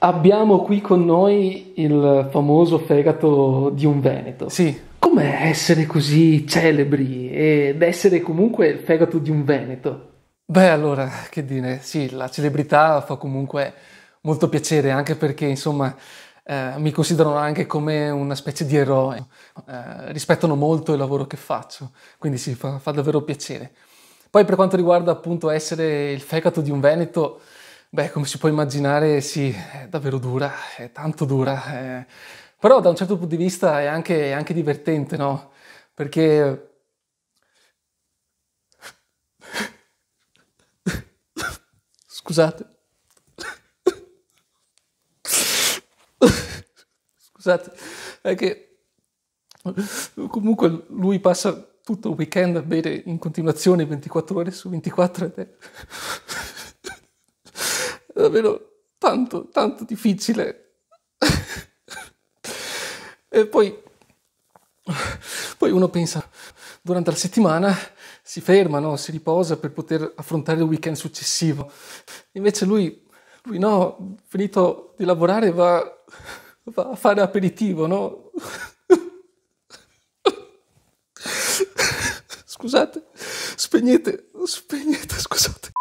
Abbiamo qui con noi il famoso fegato di un Veneto. Sì. Com'è essere così celebri ed essere comunque il fegato di un Veneto? Beh, allora, che dire, sì, la celebrità fa comunque molto piacere, anche perché, insomma, eh, mi considerano anche come una specie di eroe. Eh, rispettano molto il lavoro che faccio, quindi sì, fa, fa davvero piacere. Poi per quanto riguarda appunto essere il fegato di un Veneto, Beh, come si può immaginare, sì, è davvero dura, è tanto dura, eh. però da un certo punto di vista è anche, è anche divertente, no? Perché... Scusate. Scusate, è che comunque lui passa tutto il weekend a bere in continuazione 24 ore su 24 ed è davvero tanto, tanto difficile. e poi, poi uno pensa, durante la settimana si ferma, no? si riposa per poter affrontare il weekend successivo. Invece lui, lui no, finito di lavorare va, va a fare aperitivo, no? scusate, spegnete, spegnete, scusate.